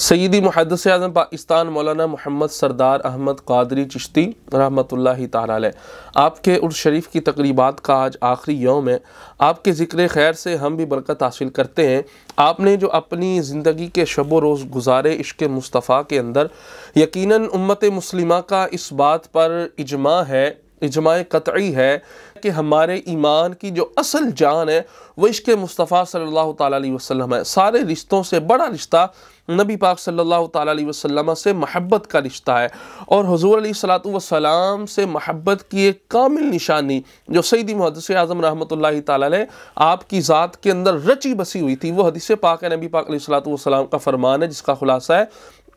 सईदी मुहदस अज़म पाकिस्तान मौलाना मोहम्मद सरदार अहमद कादरी चिश्ती रहमत ताल आपके उर्स शरीफ की तकरीबा का आज आखिरी यौम है आपके ज़िक्र खैर से हम भी बरकत हासिल करते हैं आपने जो अपनी ज़िंदगी के शब रोज़ गुजारे इश्क मुस्तफ़ा के अंदर यकीन उम्मत मुसलिमा का इस बात पर इजमा है इजमा कतई है कि हमारे ईमान की जो असल जान है वह इश्क मुस्तफ़ा सल्लल्लाहु अलैहि वसल्लम है सारे रिश्तों से बड़ा रिश्ता नबी पाक सल्लल्लाहु अलैहि वसल्लम से महब्बत का रिश्ता है और हजूर सलाम से महब्बत की एक कामिल निशानी जो सईदी मुहदस आज़म रहमत ला आपकी ज़ात के अंदर रची बसी हुई थी वो हदीस पाक नबी पाक सलाम का फरमान है जिसका खुलासा है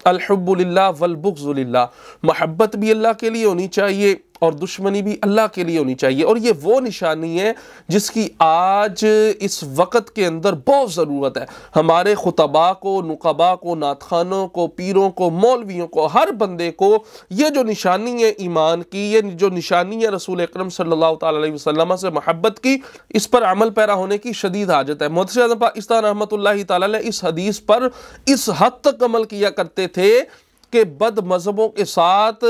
अलहब्बुल्ला वलबुल्ला महब्बत भी अल्लाह के लिए होनी चाहिए और दुश्मनी भी अल्लाह के लिए होनी चाहिए और ये वो निशानी है जिसकी आज इस वक्त के अंदर बहुत ज़रूरत है हमारे खुतबा को नुकबा को नातखानों को पीरों को मौलवियों को हर बंदे को ये जो निशानी है ईमान की ये जो निशानी है रसूल अक्रम सल्ला से महब्बत की इस पर अमल पैरा होने की शदीद हाजत है मोदी पाकिस्तान रहमत इस हदीस पर इस हद तक अमल किया करते थे के बद मज़हबों के साथ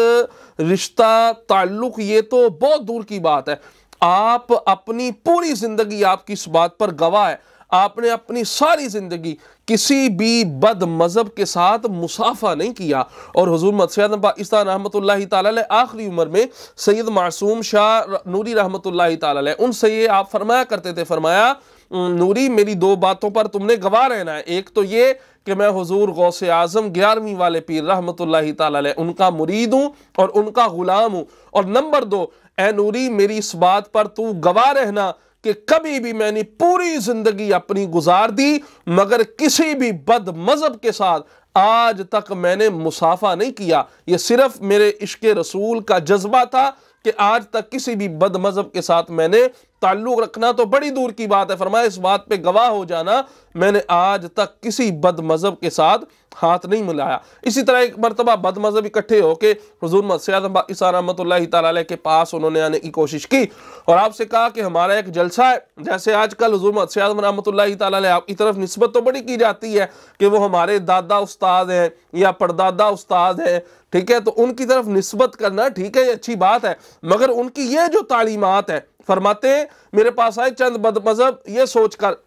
रिश्ता ताल्लुक़ ये तो बहुत दूर की बात है आप अपनी पूरी ज़िंदगी आपकी इस बात पर गवाह है आपने अपनी सारी ज़िंदगी किसी भी बद मज़हब के साथ मुसाफा नहीं किया और हजूर मत्स्यादम पाकिस्तान रहमत आखिरी उम्र में सैद मासूम शाह नूरी रहमत उनसे ये आप फरमाया करते थे फरमाया नूरी मेरी दो बातों पर तुमने गवाह रहना है एक तो ये कि मैं हजूर गौस आज़म ग्यारहवीं वाले पीर रहमत उनका मुरीद हूँ और उनका ग़ुलाम हूँ और नंबर दो ए नूरी मेरी इस बात पर तू गवाह रहना कि कभी भी मैंने पूरी ज़िंदगी अपनी गुजार दी मगर किसी भी बद मज़हब के साथ आज तक मैंने मुसाफा नहीं किया ये सिर्फ मेरे इश्क रसूल का जज्बा था कि आज तक किसी भी बद मज़हब के साथ मैंने ताल्लुक रखना तो बड़ी दूर की बात है फरमाया इस बात पे गवाह हो जाना मैंने आज तक किसी बद मज़हब के साथ हाथ नहीं मिलाया इसी तरह एक मरतबा बद मज़हब इकट्ठे होकर हजूर मसम के पास उन्होंने आने की कोशिश की और आपसे कहा कि हमारा एक जलसा है जैसे आज कल हजूर मसम रहमत आपकी तरफ नस्बत तो बड़ी की जाती है कि वो हमारे दादा उस्ताद हैं या परदादा उस्ताद हैं ठीक है तो उनकी तरफ नस्बत करना ठीक है ये अच्छी बात है मगर उनकी ये जो तालीमत है फरमाते हैं मेरे पास आए चंद बद मज़हब ये सोच कर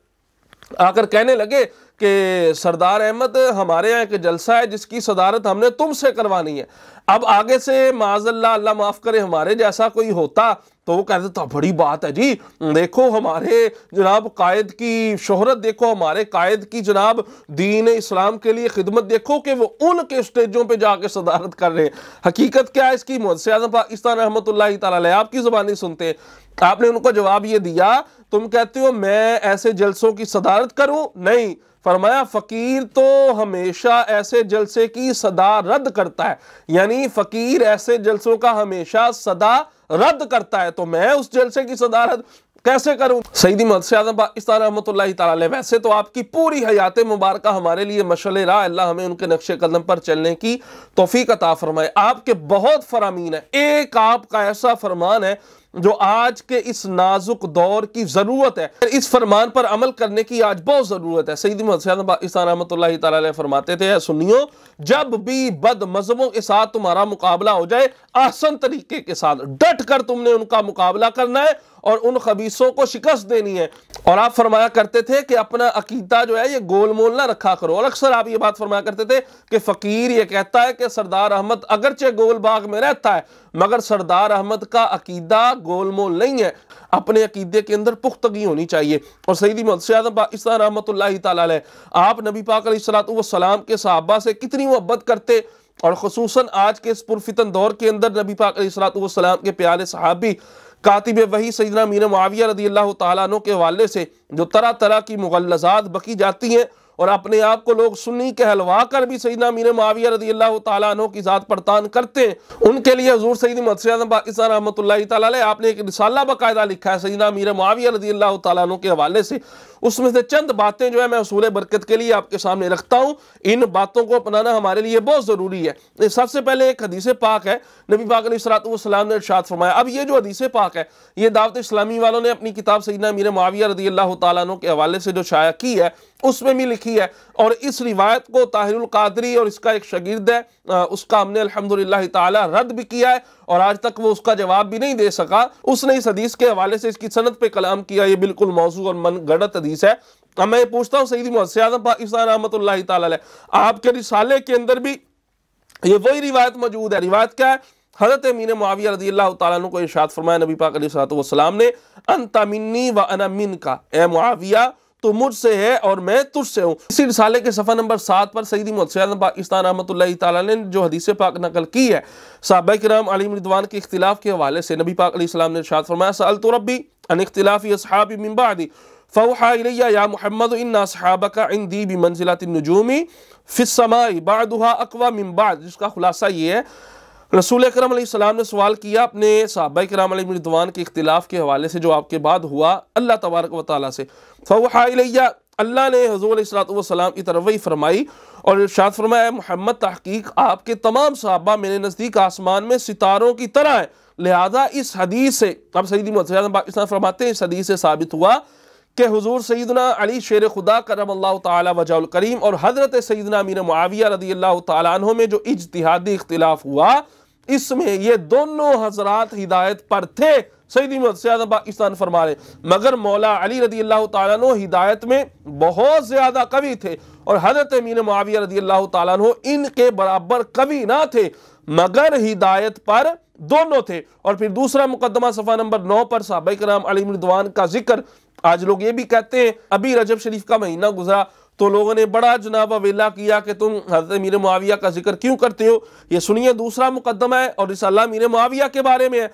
आकर कहने लगे कि सरदार अहमद हमारे यहाँ एक जलसा है जिसकी सदारत हमने तुमसे करवानी है अब आगे से माजल्ला अल्लाह माफ़ करे हमारे जैसा कोई होता तो वो कहते तो बड़ी बात है जी देखो हमारे जनाब कायद की शोहरत देखो हमारे कायद की जनाब दीन इस्लाम के लिए खिदमत देखो कि वो उनके स्टेजों पर जाके सदारत कर रहे हैं हकीकत क्या है इसकी मुझसे आजम पाकिस्तान रहमत आपकी जबानी सुनते हैं आपने उनको जवाब ये दिया तुम कहते हो मैं ऐसे जलसों की सदारत करूं नहीं फरमाया फ़कीर तो हमेशा ऐसे जलसे की सदा रद्द करता है यानी फ़कीर ऐसे जलसों का हमेशा सदा रद्द करता है तो मैं उस जलसे की सदारत कैसे करूं सईदी मदसे आजम पाकिस्तान रहमत वैसे तो आपकी पूरी हयात मुबारक हमारे लिए मशल रहा अल्लाह हमें उनके नक्शे कदम पर चलने की तोफ़ी अता फरमाए आपके बहुत फरामीन है एक आपका ऐसा फरमान है जो आज के इस नाजुक दौर की ज़रूरत है इस फरमान पर अमल करने की आज बहुत ज़रूरत है सईदी मदसे आजम पाकिस्तान रहमत फरमाते थे सुनियो जब भी बद मजहबों के साथ तुम्हारा मुकाबला हो जाए आसन तरीके के साथ डट कर तुमने उनका मुकाबला करना है और उन खबीसों को शिकस्त देनी है और आप फरमाया करते थे कि अपना अकीदा जो है ये गोलमोल ना रखा करो और अक्सर आप ये बात फरमाया करते थे कि फ़कीर ये कहता है कि सरदार अहमद अगरचे गोल बाग में रहता है मगर सरदार अहमद का अकीदा गोलमोल नहीं है अपने अकीदे के अंदर पुख्तगी होनी चाहिए और सईदी मदसम पाकिस्तान रहमत आप नबी पाक सलाम के सहाबा से कितनी नहीं वबत करते और खसूस आज के इस पुरफितन दौर के अंदर नबी पाक सलाम के प्यारे सहाबी कातिब वही सैदना मीन माविया रदी अल्लाह तु के वाले से जो तरह तरह की मुगलजात बकी जाती हैं और अपने आप को लोग सुन्नी कहलवा कर भी सईदा मीर माविया रजी अल्लाह तु की ज़ात पड़ताल करते हैं उनके लिए हजूर सईद मदसम पाकिस्तान रहमत आपने एक रिसाला बाकायदा लिखा है सईदा मीर माविया रजी अल्लाह तु के हवाले से उसमें से चंद बातें जो है मैं असूल बरकत के लिए आपके सामने रखता हूँ इन बातों को अपनाना हमारे लिए बहुत ज़रूरी है सबसे पहले एक हदीस पाक है नबी पाक सलाम ने इर्शाद फरमाया अब ये जो हदीस पाक है ये दावत इस्लामी वालों ने अपनी किताब सईदना मीर माविया रजी अल्लाह तु के हवाले से जो शाया की है उसमें भी लिखी है और इस रिवायत को ताहिरुल कादरी और इसका एक शगिर्द है उसका हमने अलहमदिल्ला रद्द भी किया है और आज तक वो उसका जवाब भी नहीं दे सका उसने इस हदीस के हवाले से इसकी सनत पे कलाम किया ये बिल्कुल मौजू और मन गणत हदीस है अब मैं पूछता हूँ सईदी मोहसिन आजम पाकिस्तान अहमद आपके रिसाले के अंदर भी ये वही रिवायत मौजूद है रिवायत क्या है हज़रत अमीन माविया रजी अल्लाह तुम को इर्शाद फरमाया नबी पाक ने अन तमिन व का ए माविया तो मुझसे है और मैं तुझसे हूँ इसी रिसाले के सफ़ा नंबर सात पर सईदी मुसैद पाकिस्तान रहमत ने जो हदीस पाक नकल की है साहब राम अली रिदवान के इख्तिलाफ के हवाले से नबी पाक अलीसम ने शाद फरमाया सल तो रबी अन इख्तिलाफ़ी असहाबी मिम्बादी फ़ौहा या मोहम्मद इन्ना सहाबा का इन दी भी मंजिलात नजूमी फिसमाई बाद अकवा मिम्बाद जिसका खुलासा ये है रसूल अक्रम सलाम ने सवाल किया अपने साहबा कराम के अख्तिलाफ के हवाले से जो आपके बाद हुआ अल्लाह तबारक व ताली से फ़वाया अल्लाह ने हजूरसलाम की ही फरमाई और इर्शाद फरमाया मोहम्मद तहकीक आपके तमाम साहबा मेरे नज़दीक आसमान में सितारों की तरह है लिहाजा इस हदीस से अब सईदी पाकिस्तान फरमाते हैं इस हदीस से साबित हुआ कि हजूर सईदना अली शेर खुदा करम अल्लाह करीम और हज़रत सईदना मीर माविया रदी अल्लाह तु में जो इजतहादी इख्तलाफ हुआ इसमें ये दोनों हजरात हिदायत पर थे सईदी मद पाकिस्तान फरमा रहे मगर मौला अली रदी अल्लाह तु हिदायत में बहुत ज़्यादा कवि थे और हजरत मीन माविया रदी अल्लाह तु इनके बराबर कवि ना थे मगर हिदायत पर दोनों थे और फिर दूसरा मुकदमा सफ़ा नंबर नौ पर साहब राम अली मृदवान का जिक्र आज लोग ये भी कहते हैं अभी रजब शरीफ का महीना गुजरा तो लोगों ने बड़ा जनाब अवेला किया कि तुम हजरत मीर मुआविया का जिक्र क्यों करते हो ये सुनिए दूसरा मुकदमा है और रिसाला मीर माविया के बारे में है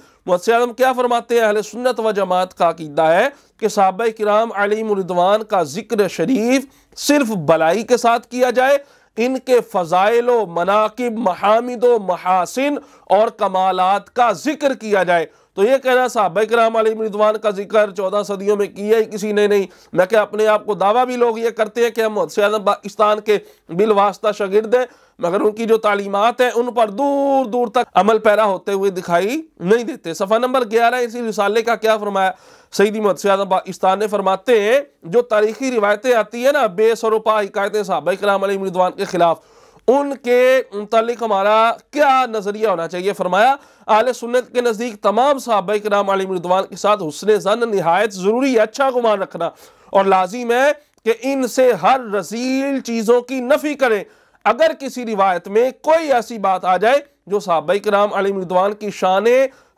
आलम क्या फरमाते हैं अहल सुन्नत व जमात का अकीदा है कि सहाब कराम अलीमरिदवान का जिक्र शरीफ सिर्फ भलाई के साथ किया जाए इनके फ़जाइल मनाकिब महामिद महासिन और कमालत का जिक्र किया जाए तो ये कहना साहब कराम रिदवान का जिक्र चौदह सदियों में किया ही किसी ने नहीं मैं क्या अपने आप को दावा भी लोग ये करते हैं कि हम मोहम्मद पाकिस्तान के बिलवास्ता शगिर्द हैं मगर उनकी जो तालीमत हैं उन पर दूर दूर तक अमल पैरा होते हुए दिखाई नहीं देते सफ़ा नंबर ग्यारह इसी रिसाले का क्या फरमाया सईदी मोहम्मद से पाकिस्तान ने फरमाते हैं जो तारीखी रिवायतें आती है ना बेसरोपा हिकायतें साहब कराम रिदवान के खिलाफ उनके मतलब हमारा क्या नज़रिया होना चाहिए फरमाया आल सुन्नत के नज़दीक तमाम सहाबा नाम आलिम रिदवान के साथ हुसन जन नहायत ज़रूरी है अच्छा गुमान रखना और लाजिम है कि इनसे हर रसील चीज़ों की नफ़ी करें अगर किसी रिवायत में कोई ऐसी बात आ जाए जो सहाबा कराम आलिम रिदवान की शान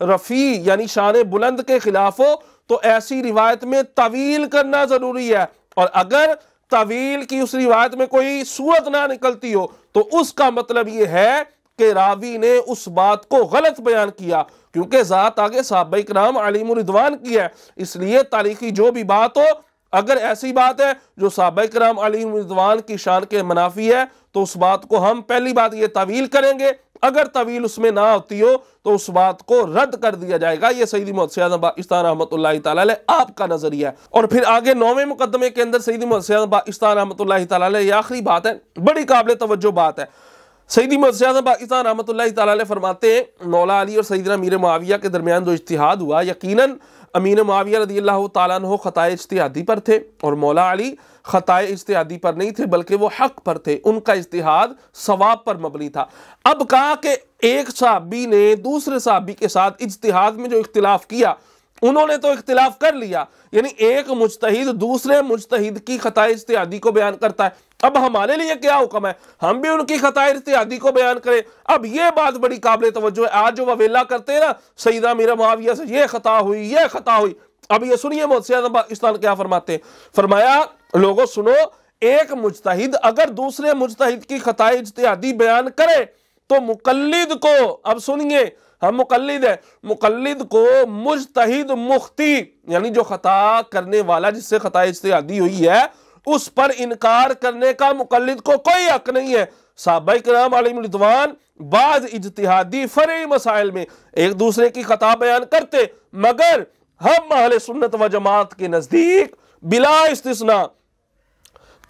रफ़ी यानी शान बुलंद के ख़िलाफ़ हो तो ऐसी रिवायत में तवील करना ज़रूरी है और अगर तवील की उस रिवायत में कोई सूरत ना निकलती हो तो उसका मतलब यह है कि रावी ने उस बात को गलत बयान किया क्योंकि ज़ात आगे साहब कराम अलीम रिदवान की है इसलिए तारीखी जो भी बात हो अगर ऐसी बात है जो सबक राम अली रिजवान की शान के मुनाफी है तो उस बात को हम पहली बात ये तवील करेंगे अगर तवील उसमें ना होती हो तो उस बात को रद्द कर दिया जाएगा ये सईदी मोहसियान पाकिस्तान रहमत आपका नजरिया और फिर आगे नौवे मुकदमे के अंदर सईदी मोहसियान पाकिस्तान रहमत ये आखिरी बात है बड़ी काबिल तवज्जो बात है सईदी मजद पाकिस्तान रहमत फरमाते हैं मौला अली और सईदना मीर माविया के दरमियान जो इश्तिहाद हुआ यकीन अमीन माविया रदी अल्लाह तु ख़ाए इश्तिहादी पर थे और मौला अली ख़ाए इश्तिहादी पर नहीं थे बल्कि वो हक पर थे उनका इश्तिहाद सवाब पर मबनी था अब कहा कि एक सहाबी ने दूसरे सहाबी के साथ इजतहाद में जो इख्तिलाफ किया उन्होंने तो इख्तिलाफ कर लिया यानी एक मुजतहिद दूसरे मुजतहिद की ख़ाए इश्तिहादी को बयान करता है अब हमारे लिए क्या हुक्म है हम भी उनकी खतः इत्यादि को बयान करें अब ये बात बड़ी काबिल तवज्जो है आज जो वेला करते हैं ना सईदा मीरा माविया से ये खता हुई ये खता हुई अब ये सुनिए मोहसिया क्या फरमाते हैं फरमाया लोगों सुनो एक मुजतहिद अगर दूसरे मुजतहिद की खतः इत्यादि बयान करे तो मुकलद को अब सुनिए हम मुकलद है मुकलद को मुजतहिद मुख्ती यानी जो खता करने वाला जिससे खता इत्यादि हुई है उस पर इनकार करने का मुकलद को कोई हक नहीं है नाम आलिम रिदवान बाद इजतहादी फरी मसाइल में एक दूसरे की खता बयान करते मगर हम महल सुन्नत व जमात के नज़दीक बिला इसना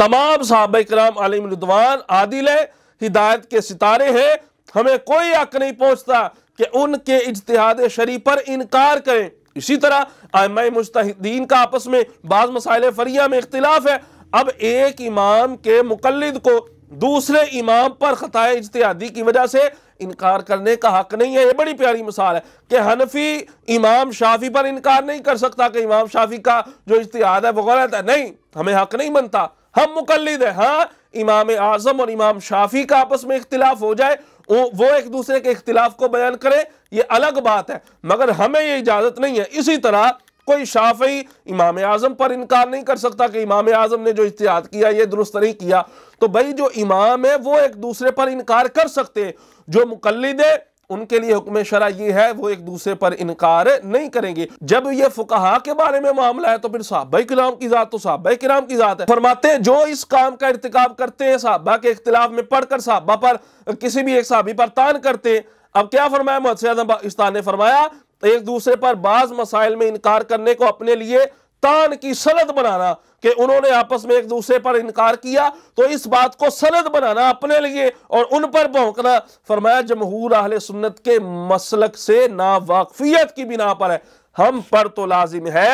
तमाम साहब कराम रिदवान आदिल है हिदायत के सितारे हैं हमें कोई हक नहीं पहुंचता कि उनके इजतहाद शरी पर इनकार करें इसी तरह आम मुश्तिन का आपस में बाज़ मसाइल फरिया में इख्तलाफ है अब एक इमाम के मुकलद को दूसरे इमाम पर ख़तः इजतहादी की वजह से इनकार करने का हक नहीं है ये बड़ी प्यारी मिसाल है कि हनफी इमाम शाफी पर इनकार नहीं कर सकता कि इमाम शाफी का जो इजतहाद है वो गलत है नहीं हमें हक नहीं बनता हम मुकलद हैं हाँ इमाम आज़म और इमाम शाफी का आपस में इख्तिलाफ हो जाए वो एक दूसरे के इख्तिलाफ को बयान करें ये अलग बात है मगर हमें ये इजाज़त नहीं है इसी तरह कोई शाफी इमाम आज़म पर इनकार नहीं कर सकता कि इमाम आज़म ने जो इश्तिहाद किया ये दुरुस्त नहीं किया तो भाई जो इमाम है वो एक दूसरे पर इनकार कर सकते हैं जो मुकलद है उनके लिए हुक्म शरा ये है वो एक दूसरे पर इनकार नहीं करेंगे जब ये फुकाहा के बारे में मामला है तो फिर साहबा कराम की ज़ात तो साहबा कराम की ज़ात है फरमाते हैं जो इस काम का इरतकब करते हैं साहबा के इख्तलाफ में पढ़कर साहबा पर किसी भी एक साहबी पर तान करते हैं अब क्या फरमाया मोहसिन इस्तान ने फरमाया एक दूसरे पर बाज मसाइल में इनकार करने को अपने लिए तान की सनद बनाना कि उन्होंने आपस में एक दूसरे पर इनकार किया तो इस बात को सनद बनाना अपने लिए और उन पर भोंकना फरमाया जमहूर आहल सुन्नत के मसलक से नावाकफियत की बिना पर है हम पर तो लाजिम है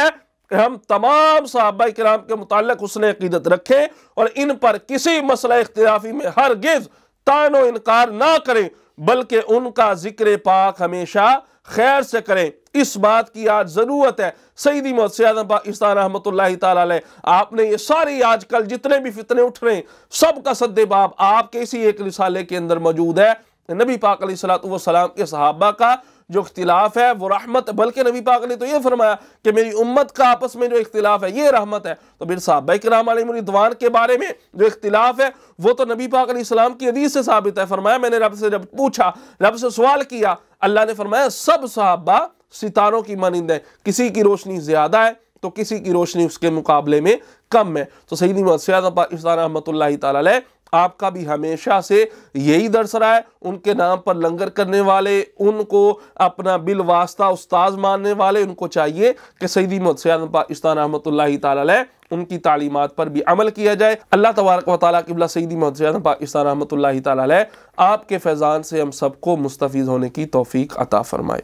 हम तमाम साहबा कराम के मुतल उसने अकीदत रखें और इन पर किसी मसला इख्तियाफी में गिज तान इनकार ना करें बल्कि उनका जिक्र पाक हमेशा खैर से करें इस बात की आज ज़रूरत है सईदी मोहसिन आजम पाकिस्तान रहमत ला आपने ये सारी आजकल जितने भी फितने उठ रहे हैं सब का बाब आपके इसी एक रिसाले के अंदर मौजूद है नबी पाक सलाम के सहाबा का जो इख्तिलाफ है वो रहमत है बल्कि नबी पाक ने तो ये फरमाया कि मेरी उम्मत का आपस में जो इख्तिलाफ है ये रहमत है तो फिर साहब कराम रिदवान के बारे में जो इख्तिलाफ है वो तो नबी पाक इस्लाम की हदीस से साबित है फरमाया मैंने रब से जब पूछा रब से सवाल किया अल्लाह ने फरमाया सब साहबा सितारों की मानिंद है किसी की रोशनी ज़्यादा है तो किसी की रोशनी उसके मुकाबले में कम है तो सही निमाज़ पाकिस्तान रहमत ला आपका भी हमेशा से यही दर्श रहा है उनके नाम पर लंगर करने वाले उनको अपना बिल वास्ता उस्ताज मानने वाले उनको चाहिए कि सईदी सयाद पाकिस्तान रहमत ला उनकी तालीमत पर भी अमल किया जाए अल्लाह तबारक वाली किबला सईदी मोहम्मद पाकिस्तान रहमत ला आपके फैज़ान से हम सबको मुस्तफ़ होने की तोफ़ी अता फ़रमाए